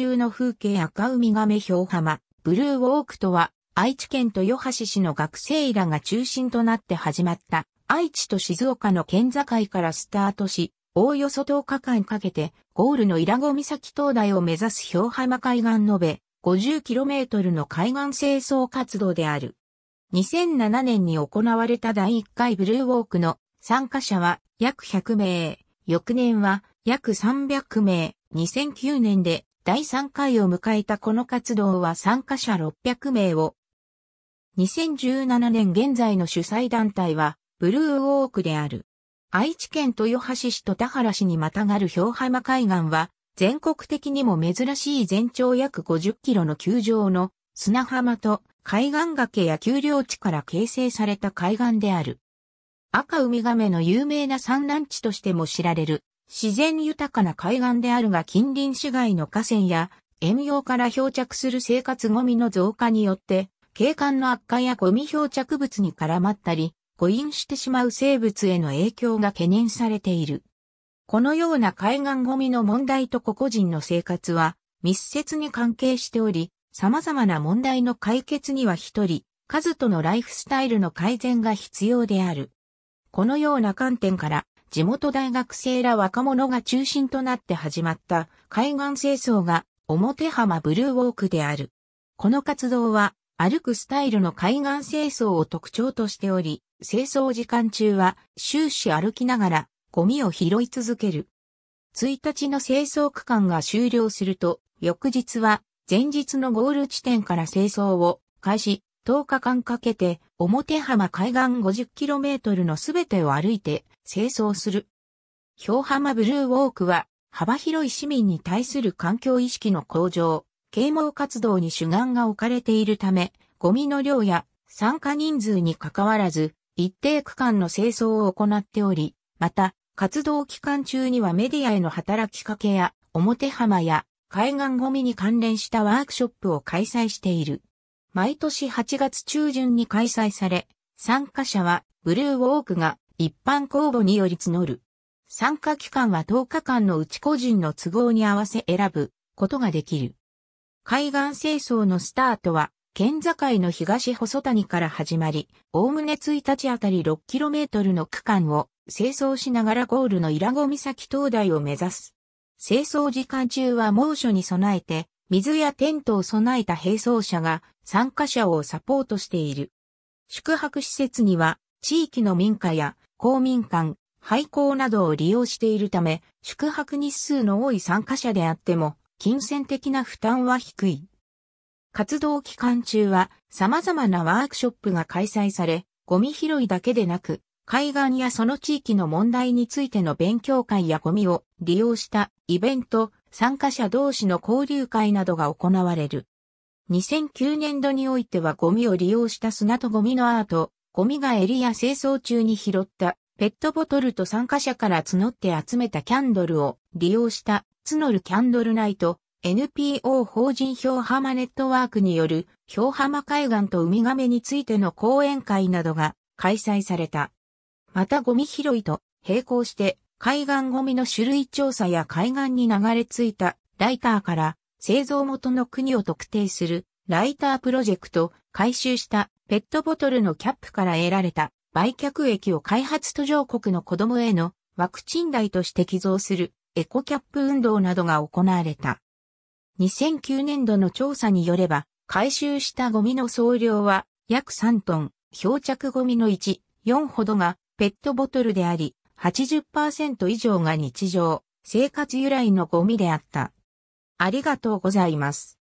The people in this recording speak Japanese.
中の風景赤海亀氷浜、ブルーウォークとは、愛知県豊橋市の学生らが中心となって始まった、愛知と静岡の県境からスタートし、おおよそ10日間かけて、ゴールの伊良湖岬灯台を目指す氷浜海岸延べ、50km の海岸清掃活動である。2007年に行われた第1回ブルーウォークの参加者は約100名、翌年は約300名、2009年で第3回を迎えたこの活動は参加者600名を。2017年現在の主催団体は、ブルーウォークである。愛知県豊橋市と田原市にまたがる氷浜海岸は、全国的にも珍しい全長約50キロの球場の砂浜と海岸崖や丘陵地から形成された海岸である。赤ウミガメの有名な産卵地としても知られる自然豊かな海岸であるが近隣市街の河川や、遠洋から漂着する生活ゴミの増加によって、景観の悪化やゴミ漂着物に絡まったり、誤飲してしまう生物への影響が懸念されている。このような海岸ゴミの問題と個々人の生活は密接に関係しており、様々な問題の解決には一人、数とのライフスタイルの改善が必要である。このような観点から、地元大学生ら若者が中心となって始まった海岸清掃が表浜ブルーウォークである。この活動は歩くスタイルの海岸清掃を特徴としており、清掃時間中は終始歩きながらゴミを拾い続ける。1日の清掃区間が終了すると、翌日は前日のゴール地点から清掃を開始、10日間かけて、表浜海岸 50km のすべてを歩いて、清掃する。氷浜ブルーウォークは、幅広い市民に対する環境意識の向上、啓蒙活動に主眼が置かれているため、ゴミの量や参加人数に関わらず、一定区間の清掃を行っており、また、活動期間中にはメディアへの働きかけや、表浜や海岸ゴミに関連したワークショップを開催している。毎年8月中旬に開催され、参加者はブルーウォークが一般公募により募る。参加期間は10日間のうち個人の都合に合わせ選ぶことができる。海岸清掃のスタートは、県境の東細谷から始まり、おおむね1日あたり 6km の区間を清掃しながらゴールのイラゴ岬灯台を目指す。清掃時間中は猛暑に備えて、水やテントを備えた並走者が参加者をサポートしている。宿泊施設には地域の民家や公民館、廃校などを利用しているため、宿泊日数の多い参加者であっても、金銭的な負担は低い。活動期間中は様々なワークショップが開催され、ゴミ拾いだけでなく、海岸やその地域の問題についての勉強会やゴミを利用したイベント、参加者同士の交流会などが行われる。2009年度においてはゴミを利用した砂とゴミのアート、ゴミがエリア清掃中に拾ったペットボトルと参加者から募って集めたキャンドルを利用した募るキャンドルナイト、NPO 法人氷浜ネットワークによる氷浜海岸とウミガメについての講演会などが開催された。またゴミ拾いと並行して海岸ゴミの種類調査や海岸に流れ着いたライターから製造元の国を特定するライタープロジェクト、回収したペットボトルのキャップから得られた売却益を開発途上国の子供へのワクチン代として寄贈するエコキャップ運動などが行われた。2009年度の調査によれば、回収したゴミの総量は約3トン、漂着ゴミの1、4ほどがペットボトルであり、80%以上が日常、生活由来のゴミであった。ありがとうございます。